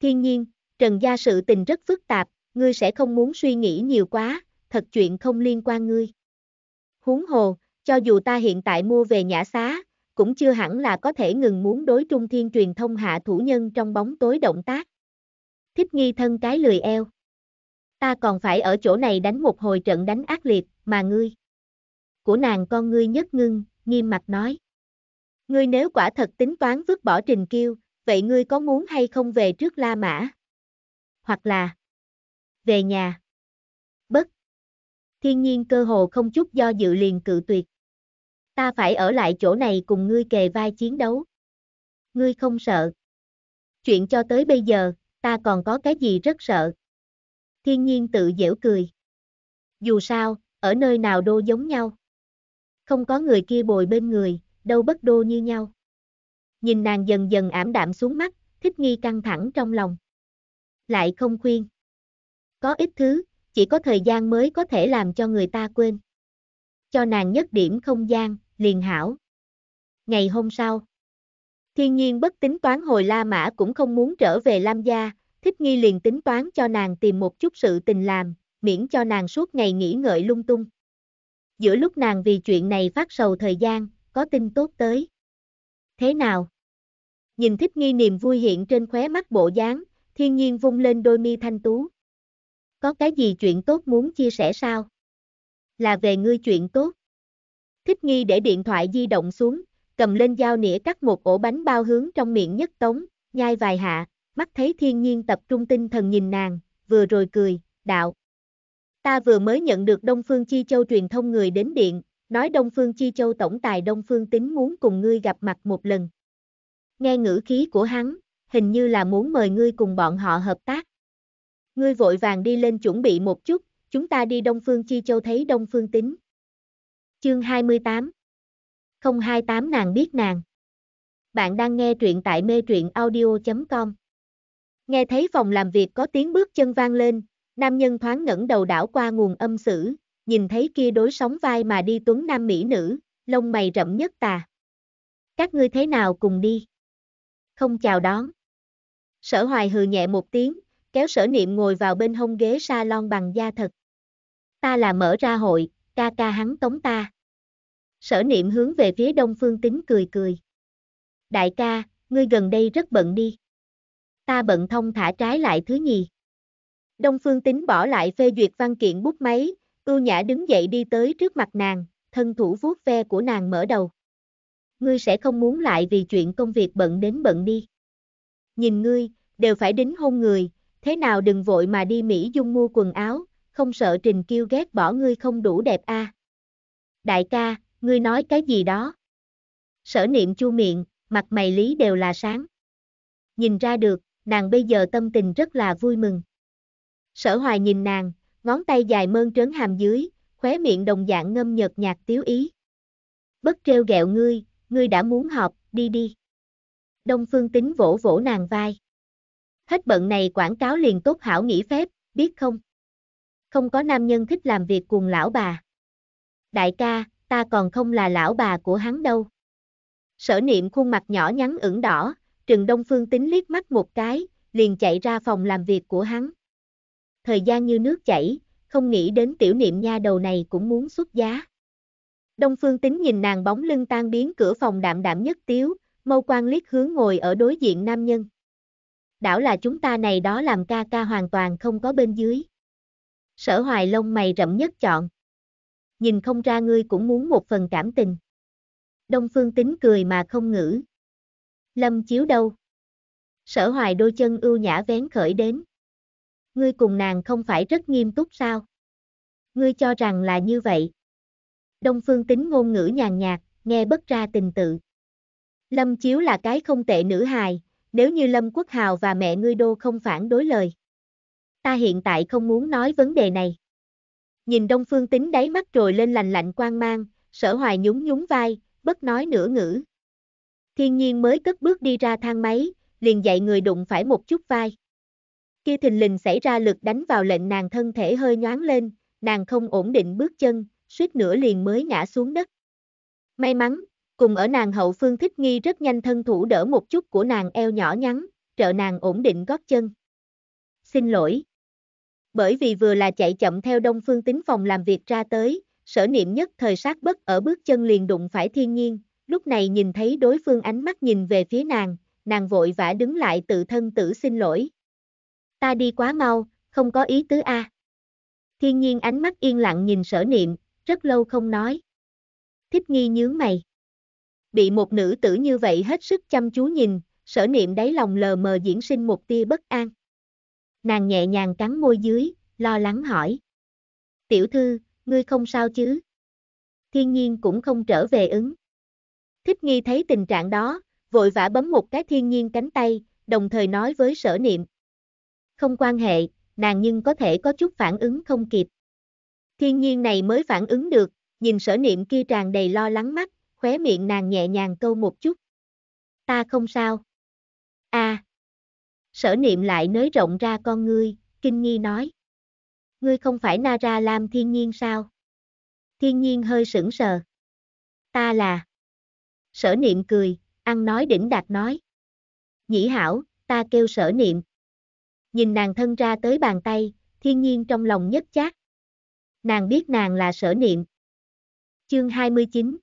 Thiên nhiên, trần gia sự tình rất phức tạp, ngươi sẽ không muốn suy nghĩ nhiều quá, thật chuyện không liên quan ngươi. Huống hồ, cho dù ta hiện tại mua về nhã xá, cũng chưa hẳn là có thể ngừng muốn đối trung thiên truyền thông hạ thủ nhân trong bóng tối động tác. Thích nghi thân cái lười eo. Ta còn phải ở chỗ này đánh một hồi trận đánh ác liệt, mà ngươi. Của nàng con ngươi nhất ngưng, nghiêm mặt nói. Ngươi nếu quả thật tính toán vứt bỏ trình kiêu, vậy ngươi có muốn hay không về trước La Mã? Hoặc là về nhà. Bất. Thiên nhiên cơ hồ không chút do dự liền cự tuyệt. Ta phải ở lại chỗ này cùng ngươi kề vai chiến đấu. Ngươi không sợ. Chuyện cho tới bây giờ, ta còn có cái gì rất sợ. Thiên nhiên tự dễu cười. Dù sao, ở nơi nào đô giống nhau. Không có người kia bồi bên người, đâu bất đô như nhau. Nhìn nàng dần dần ảm đạm xuống mắt, thích nghi căng thẳng trong lòng. Lại không khuyên. Có ít thứ, chỉ có thời gian mới có thể làm cho người ta quên cho nàng nhất điểm không gian, liền hảo. Ngày hôm sau, thiên nhiên bất tính toán hồi La Mã cũng không muốn trở về Lam Gia, thích nghi liền tính toán cho nàng tìm một chút sự tình làm, miễn cho nàng suốt ngày nghĩ ngợi lung tung. Giữa lúc nàng vì chuyện này phát sầu thời gian, có tin tốt tới. Thế nào? Nhìn thích nghi niềm vui hiện trên khóe mắt bộ dáng, thiên nhiên vung lên đôi mi thanh tú. Có cái gì chuyện tốt muốn chia sẻ sao? là về ngươi chuyện tốt. Thích nghi để điện thoại di động xuống, cầm lên dao nĩa cắt một ổ bánh bao hướng trong miệng nhất tống, nhai vài hạ, mắt thấy thiên nhiên tập trung tinh thần nhìn nàng, vừa rồi cười, đạo. Ta vừa mới nhận được Đông Phương Chi Châu truyền thông người đến điện, nói Đông Phương Chi Châu tổng tài Đông Phương Tính muốn cùng ngươi gặp mặt một lần. Nghe ngữ khí của hắn, hình như là muốn mời ngươi cùng bọn họ hợp tác. Ngươi vội vàng đi lên chuẩn bị một chút, chúng ta đi Đông Phương Chi Châu thấy Đông Phương Tính. Chương 28 028 nàng biết nàng. Bạn đang nghe truyện tại mê truyện audio.com. Nghe thấy phòng làm việc có tiếng bước chân vang lên, nam nhân thoáng ngẩng đầu đảo qua nguồn âm sử, nhìn thấy kia đối sóng vai mà đi tuấn nam mỹ nữ, lông mày rậm nhất tà. Các ngươi thế nào cùng đi? Không chào đón. Sở hoài hừ nhẹ một tiếng, kéo sở niệm ngồi vào bên hông ghế salon bằng da thật ta là mở ra hội, ca ca hắn tống ta. Sở niệm hướng về phía đông phương tính cười cười. Đại ca, ngươi gần đây rất bận đi. Ta bận thông thả trái lại thứ nhì. Đông phương tính bỏ lại phê duyệt văn kiện bút máy, ưu nhã đứng dậy đi tới trước mặt nàng, thân thủ vuốt ve của nàng mở đầu. Ngươi sẽ không muốn lại vì chuyện công việc bận đến bận đi. Nhìn ngươi, đều phải đính hôn người, thế nào đừng vội mà đi Mỹ Dung mua quần áo, không sợ Trình Kiêu ghét bỏ ngươi không đủ đẹp a. À. Đại ca, ngươi nói cái gì đó? Sở niệm chu miệng, mặt mày lý đều là sáng. Nhìn ra được, nàng bây giờ tâm tình rất là vui mừng. Sở hoài nhìn nàng, ngón tay dài mơn trớn hàm dưới, khóe miệng đồng dạng ngâm nhợt nhạt tiếu ý. Bất treo gẹo ngươi, ngươi đã muốn họp, đi đi. Đông phương tính vỗ vỗ nàng vai. Hết bận này quảng cáo liền tốt hảo nghỉ phép, biết không? không có nam nhân thích làm việc cùng lão bà. Đại ca, ta còn không là lão bà của hắn đâu. Sở niệm khuôn mặt nhỏ nhắn ửng đỏ, Trừng Đông Phương tính liếc mắt một cái, liền chạy ra phòng làm việc của hắn. Thời gian như nước chảy, không nghĩ đến tiểu niệm nha đầu này cũng muốn xuất giá. Đông Phương tính nhìn nàng bóng lưng tan biến cửa phòng đạm đạm nhất tiếu, mâu quan liếc hướng ngồi ở đối diện nam nhân. Đảo là chúng ta này đó làm ca ca hoàn toàn không có bên dưới sở hoài lông mày rậm nhất chọn. Nhìn không ra ngươi cũng muốn một phần cảm tình. Đông phương tính cười mà không ngữ. Lâm chiếu đâu? Sở hoài đôi chân ưu nhã vén khởi đến. Ngươi cùng nàng không phải rất nghiêm túc sao? Ngươi cho rằng là như vậy. Đông phương tính ngôn ngữ nhàn nhạt, nghe bất ra tình tự. Lâm chiếu là cái không tệ nữ hài, nếu như Lâm Quốc Hào và mẹ ngươi đô không phản đối lời ta hiện tại không muốn nói vấn đề này. Nhìn Đông Phương Tính đáy mắt rồi lên lành lạnh quang mang, sở hoài nhún nhún vai, bất nói nửa ngữ. Thiên nhiên mới cất bước đi ra thang máy, liền dạy người đụng phải một chút vai. Kia thình lình xảy ra lực đánh vào lệnh nàng thân thể hơi nhoáng lên, nàng không ổn định bước chân, suýt nữa liền mới ngã xuống đất. May mắn, cùng ở nàng hậu phương thích nghi rất nhanh thân thủ đỡ một chút của nàng eo nhỏ nhắn, trợ nàng ổn định gót chân. Xin lỗi, bởi vì vừa là chạy chậm theo đông phương tính phòng làm việc ra tới, sở niệm nhất thời sát bất ở bước chân liền đụng phải thiên nhiên, lúc này nhìn thấy đối phương ánh mắt nhìn về phía nàng, nàng vội vã đứng lại tự thân tử xin lỗi. Ta đi quá mau, không có ý tứ a. Thiên nhiên ánh mắt yên lặng nhìn sở niệm, rất lâu không nói. Thích nghi nhướng mày. Bị một nữ tử như vậy hết sức chăm chú nhìn, sở niệm đáy lòng lờ mờ diễn sinh một tia bất an. Nàng nhẹ nhàng cắn môi dưới, lo lắng hỏi. Tiểu thư, ngươi không sao chứ? Thiên nhiên cũng không trở về ứng. Thích nghi thấy tình trạng đó, vội vã bấm một cái thiên nhiên cánh tay, đồng thời nói với sở niệm. Không quan hệ, nàng nhưng có thể có chút phản ứng không kịp. Thiên nhiên này mới phản ứng được, nhìn sở niệm kia tràn đầy lo lắng mắt, khóe miệng nàng nhẹ nhàng câu một chút. Ta không sao. a à, Sở niệm lại nới rộng ra con ngươi, kinh nghi nói. Ngươi không phải na ra lam thiên nhiên sao? Thiên nhiên hơi sững sờ. Ta là. Sở niệm cười, ăn nói đỉnh đạt nói. Nhĩ hảo, ta kêu sở niệm. Nhìn nàng thân ra tới bàn tay, thiên nhiên trong lòng nhất chát. Nàng biết nàng là sở niệm. Chương 29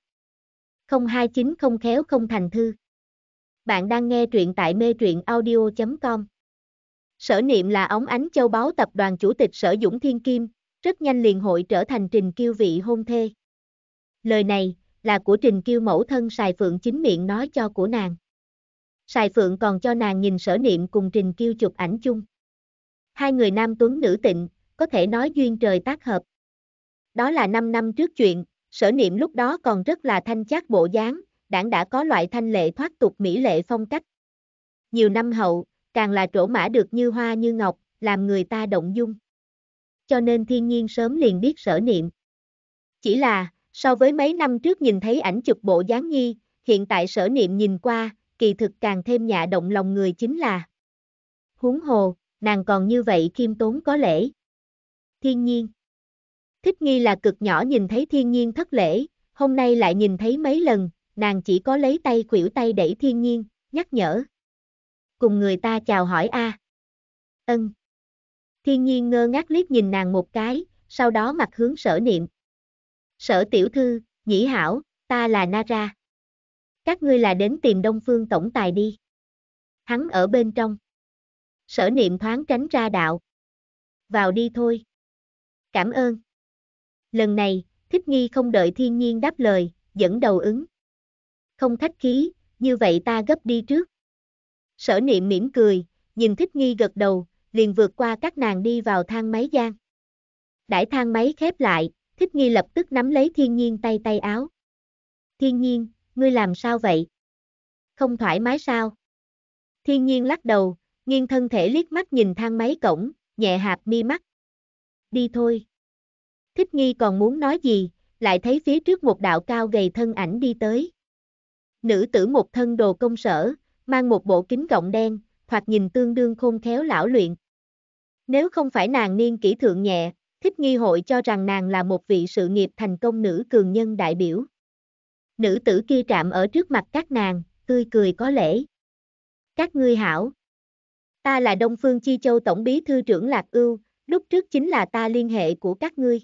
029 không khéo không thành thư. Bạn đang nghe truyện tại mê truyện audio.com. Sở niệm là ống ánh châu báu tập đoàn chủ tịch Sở Dũng Thiên Kim, rất nhanh liền hội trở thành Trình Kiêu vị hôn thê. Lời này là của Trình Kiêu mẫu thân Sài Phượng chính miệng nói cho của nàng. Sài Phượng còn cho nàng nhìn sở niệm cùng Trình Kiêu chụp ảnh chung. Hai người nam tuấn nữ tịnh, có thể nói duyên trời tác hợp. Đó là 5 năm trước chuyện, sở niệm lúc đó còn rất là thanh chát bộ dáng, đảng đã có loại thanh lệ thoát tục mỹ lệ phong cách. Nhiều năm hậu, càng là trổ mã được như hoa như ngọc, làm người ta động dung. Cho nên thiên nhiên sớm liền biết sở niệm. Chỉ là, so với mấy năm trước nhìn thấy ảnh chụp bộ dáng nhi, hiện tại sở niệm nhìn qua, kỳ thực càng thêm nhạ động lòng người chính là. Huống hồ, nàng còn như vậy khiêm tốn có lễ. Thiên nhiên. Thích nghi là cực nhỏ nhìn thấy thiên nhiên thất lễ, hôm nay lại nhìn thấy mấy lần, nàng chỉ có lấy tay khuỷu tay đẩy thiên nhiên, nhắc nhở. Cùng người ta chào hỏi a. Ân. Thiên nhiên ngơ ngác liếc nhìn nàng một cái, sau đó mặt hướng sở niệm. Sở tiểu thư, nhĩ hảo, ta là Nara. Các ngươi là đến tìm Đông Phương Tổng Tài đi. Hắn ở bên trong. Sở niệm thoáng tránh ra đạo. Vào đi thôi. Cảm ơn. Lần này, thích nghi không đợi thiên nhiên đáp lời, dẫn đầu ứng không khách khí, như vậy ta gấp đi trước. Sở niệm mỉm cười, nhìn thích nghi gật đầu, liền vượt qua các nàng đi vào thang máy gian. Đãi thang máy khép lại, thích nghi lập tức nắm lấy thiên nhiên tay tay áo. Thiên nhiên, ngươi làm sao vậy? Không thoải mái sao? Thiên nhiên lắc đầu, nghiêng thân thể liếc mắt nhìn thang máy cổng, nhẹ hạp mi mắt. Đi thôi. Thích nghi còn muốn nói gì, lại thấy phía trước một đạo cao gầy thân ảnh đi tới. Nữ tử một thân đồ công sở, mang một bộ kính gọng đen, thoạt nhìn tương đương khôn khéo lão luyện. Nếu không phải nàng niên kỹ thượng nhẹ, thích nghi hội cho rằng nàng là một vị sự nghiệp thành công nữ cường nhân đại biểu. Nữ tử kia trạm ở trước mặt các nàng, tươi cười có lễ. Các ngươi hảo. Ta là Đông Phương Chi Châu Tổng Bí Thư trưởng Lạc Ưu, lúc trước chính là ta liên hệ của các ngươi.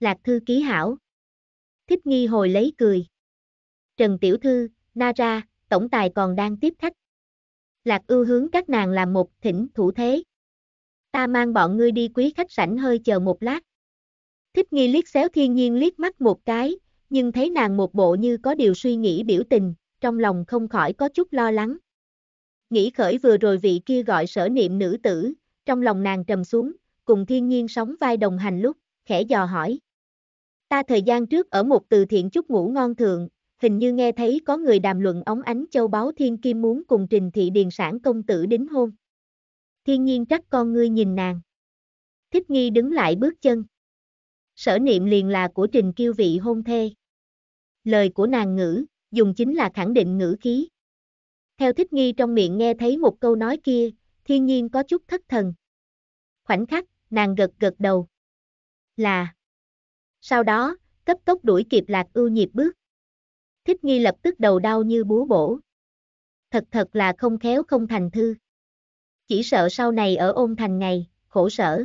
Lạc Thư ký hảo. Thích nghi hồi lấy cười. Trần Tiểu Thư, Nara, tổng tài còn đang tiếp khách. Lạc ưu hướng các nàng làm một thỉnh thủ thế. Ta mang bọn ngươi đi quý khách sảnh hơi chờ một lát. Thích nghi liếc xéo thiên nhiên liếc mắt một cái, nhưng thấy nàng một bộ như có điều suy nghĩ biểu tình, trong lòng không khỏi có chút lo lắng. Nghĩ khởi vừa rồi vị kia gọi sở niệm nữ tử, trong lòng nàng trầm xuống, cùng thiên nhiên sóng vai đồng hành lúc, khẽ dò hỏi. Ta thời gian trước ở một từ thiện chút ngủ ngon thường, hình như nghe thấy có người đàm luận ống ánh châu báu thiên kim muốn cùng trình thị điền sản công tử đính hôn. Thiên nhiên trách con ngươi nhìn nàng. Thích nghi đứng lại bước chân. Sở niệm liền là của trình kiêu vị hôn thê. Lời của nàng ngữ, dùng chính là khẳng định ngữ khí. Theo thích nghi trong miệng nghe thấy một câu nói kia, thiên nhiên có chút thất thần. Khoảnh khắc, nàng gật gật đầu. Là. Sau đó, cấp tốc đuổi kịp lạc ưu nhịp bước. Thích nghi lập tức đầu đau như búa bổ. Thật thật là không khéo không thành thư. Chỉ sợ sau này ở ôn thành ngày, khổ sở.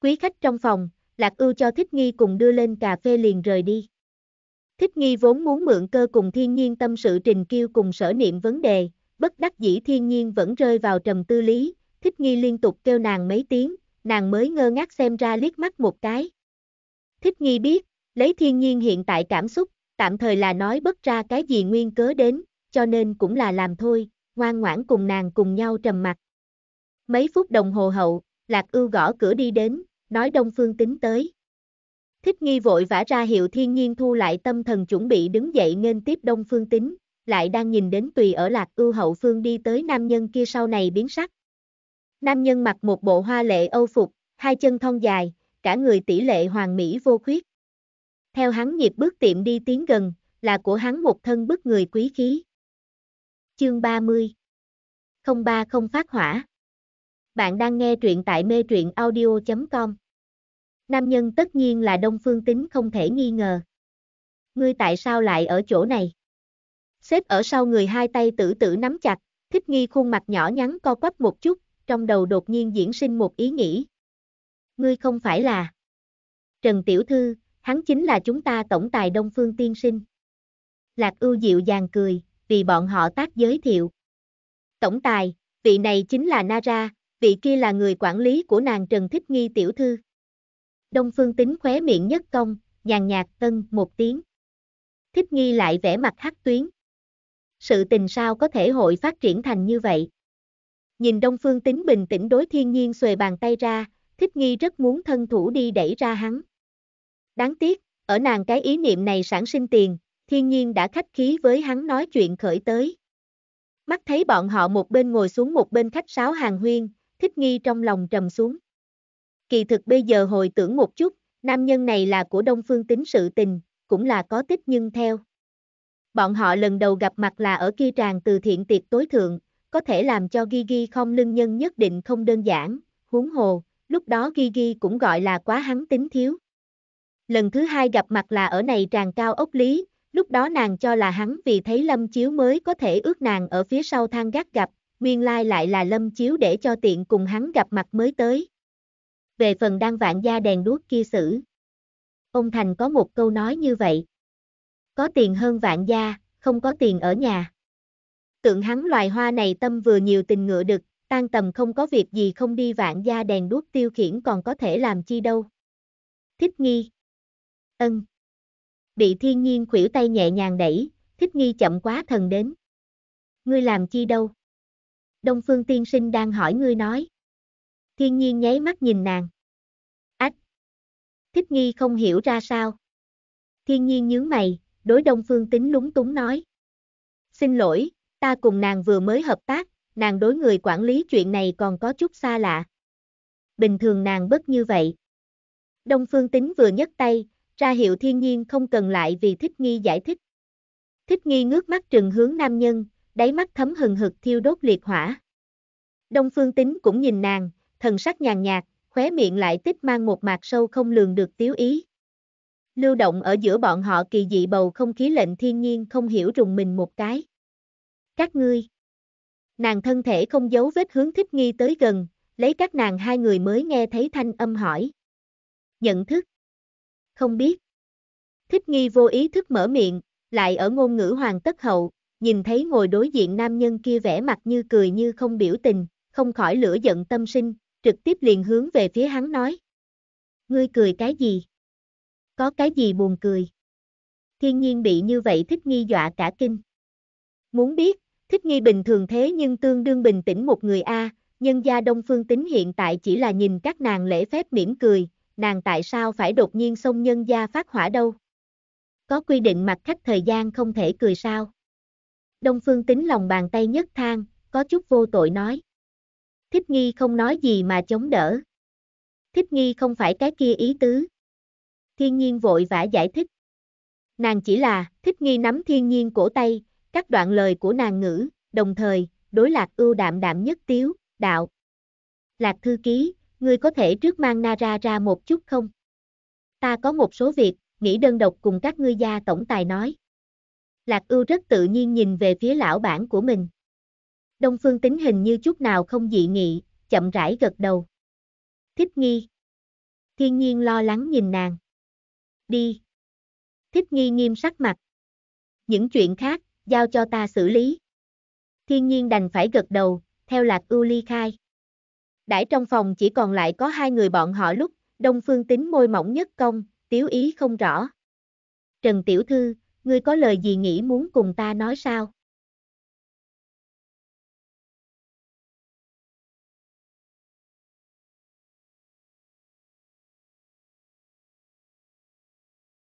Quý khách trong phòng, Lạc Ưu cho Thích Nghi cùng đưa lên cà phê liền rời đi. Thích Nghi vốn muốn mượn cơ cùng thiên nhiên tâm sự trình kiêu cùng sở niệm vấn đề, bất đắc dĩ thiên nhiên vẫn rơi vào trầm tư lý, Thích Nghi liên tục kêu nàng mấy tiếng, nàng mới ngơ ngác xem ra liếc mắt một cái. Thích Nghi biết, lấy thiên nhiên hiện tại cảm xúc, tạm thời là nói bất ra cái gì nguyên cớ đến, cho nên cũng là làm thôi, ngoan ngoãn cùng nàng cùng nhau trầm mặt. Mấy phút đồng hồ hậu, Lạc Ưu gõ cửa đi đến, nói Đông Phương Tính tới. Thích nghi vội vã ra hiệu thiên nhiên thu lại tâm thần chuẩn bị đứng dậy nên tiếp Đông Phương Tính, lại đang nhìn đến tùy ở Lạc Ưu hậu phương đi tới nam nhân kia sau này biến sắc. Nam nhân mặc một bộ hoa lệ âu phục, hai chân thon dài, cả người tỷ lệ hoàng mỹ vô khuyết theo hắn nhịp bước tiệm đi tiến gần, là của hắn một thân bức người quý khí. Chương 30 03 không phát hỏa Bạn đang nghe truyện tại mê truyện audio.com Nam nhân tất nhiên là đông phương tính không thể nghi ngờ. Ngươi tại sao lại ở chỗ này? Xếp ở sau người hai tay tử tử nắm chặt, thích nghi khuôn mặt nhỏ nhắn co quắp một chút, trong đầu đột nhiên diễn sinh một ý nghĩ. Ngươi không phải là Trần Tiểu Thư, hắn chính là chúng ta tổng tài Đông Phương Tiên Sinh. Lạc ưu dịu dàng cười, vì bọn họ tác giới thiệu. Tổng tài, vị này chính là Nara, vị kia là người quản lý của nàng Trần Thích Nghi tiểu thư. Đông Phương Tính khóe miệng nhất công, nhàn nhạt tân một tiếng. Thích Nghi lại vẻ mặt hắc tuyến. Sự tình sao có thể hội phát triển thành như vậy? Nhìn Đông Phương Tính bình tĩnh đối thiên nhiên xuề bàn tay ra, Thích Nghi rất muốn thân thủ đi đẩy ra hắn. Đáng tiếc, ở nàng cái ý niệm này sản sinh tiền, thiên nhiên đã khách khí với hắn nói chuyện khởi tới. Mắt thấy bọn họ một bên ngồi xuống một bên khách sáo hàng huyên, thích nghi trong lòng trầm xuống. Kỳ thực bây giờ hồi tưởng một chút, nam nhân này là của đông phương tính sự tình, cũng là có tích nhưng theo. Bọn họ lần đầu gặp mặt là ở kia tràng từ thiện tiệc tối thượng, có thể làm cho Gigi không lưng nhân nhất định không đơn giản, huống hồ, lúc đó Gigi cũng gọi là quá hắn tính thiếu lần thứ hai gặp mặt là ở này tràng cao ốc lý, lúc đó nàng cho là hắn vì thấy Lâm Chiếu mới có thể ước nàng ở phía sau thang gác gặp, nguyên lai lại là Lâm Chiếu để cho tiện cùng hắn gặp mặt mới tới. Về phần đăng vạn gia đèn đuốc kia xử, ông Thành có một câu nói như vậy. Có tiền hơn vạn gia, không có tiền ở nhà. Tượng hắn loài hoa này tâm vừa nhiều tình ngựa được tan tầm không có việc gì không đi vạn gia đèn đuốc tiêu khiển còn có thể làm chi đâu. Thích nghi Ân. Bị thiên nhiên khuỷu tay nhẹ nhàng đẩy, thích nghi chậm quá thần đến. Ngươi làm chi đâu? Đông phương tiên sinh đang hỏi ngươi nói. Thiên nhiên nháy mắt nhìn nàng. Ách. Thích nghi không hiểu ra sao. Thiên nhiên nhướng mày, đối đông phương tính lúng túng nói. Xin lỗi, ta cùng nàng vừa mới hợp tác, nàng đối người quản lý chuyện này còn có chút xa lạ. Bình thường nàng bất như vậy. Đông phương tính vừa nhấc tay, ra hiệu thiên nhiên không cần lại vì thích nghi giải thích. Thích nghi ngước mắt trừng hướng nam nhân, đáy mắt thấm hừng hực thiêu đốt liệt hỏa. Đông phương tính cũng nhìn nàng, thần sắc nhàn nhạt, khóe miệng lại tích mang một mạc sâu không lường được tiếu ý. Lưu động ở giữa bọn họ kỳ dị bầu không khí lệnh thiên nhiên không hiểu rùng mình một cái. Các ngươi. Nàng thân thể không giấu vết hướng thích nghi tới gần, lấy các nàng hai người mới nghe thấy thanh âm hỏi. Nhận thức không biết. Thích nghi vô ý thức mở miệng, lại ở ngôn ngữ hoàng tất hậu, nhìn thấy ngồi đối diện nam nhân kia vẻ mặt như cười như không biểu tình, không khỏi lửa giận tâm sinh, trực tiếp liền hướng về phía hắn nói. Ngươi cười cái gì? Có cái gì buồn cười? Thiên nhiên bị như vậy thích nghi dọa cả kinh. Muốn biết, thích nghi bình thường thế nhưng tương đương bình tĩnh một người A, nhân gia đông phương tính hiện tại chỉ là nhìn các nàng lễ phép mỉm cười, nàng tại sao phải đột nhiên xông nhân gia phát hỏa đâu? Có quy định mặt khách thời gian không thể cười sao? Đông Phương tính lòng bàn tay nhất thang, có chút vô tội nói. Thích nghi không nói gì mà chống đỡ. Thích nghi không phải cái kia ý tứ. Thiên nhiên vội vã giải thích. Nàng chỉ là, thích nghi nắm thiên nhiên cổ tay, các đoạn lời của nàng ngữ, đồng thời, đối lạc ưu đạm đạm nhất tiếu, đạo. Lạc thư ký, ngươi có thể trước mang Nara ra một chút không? Ta có một số việc, nghĩ đơn độc cùng các ngươi gia tổng tài nói. Lạc ưu rất tự nhiên nhìn về phía lão bản của mình. Đông phương tính hình như chút nào không dị nghị, chậm rãi gật đầu. Thích nghi. Thiên nhiên lo lắng nhìn nàng. Đi. Thích nghi nghiêm sắc mặt. Những chuyện khác, giao cho ta xử lý. Thiên nhiên đành phải gật đầu, theo lạc ưu ly khai. Đãi trong phòng chỉ còn lại có hai người bọn họ lúc, Đông Phương tính môi mỏng nhất công, tiếu ý không rõ. Trần Tiểu Thư, ngươi có lời gì nghĩ muốn cùng ta nói sao?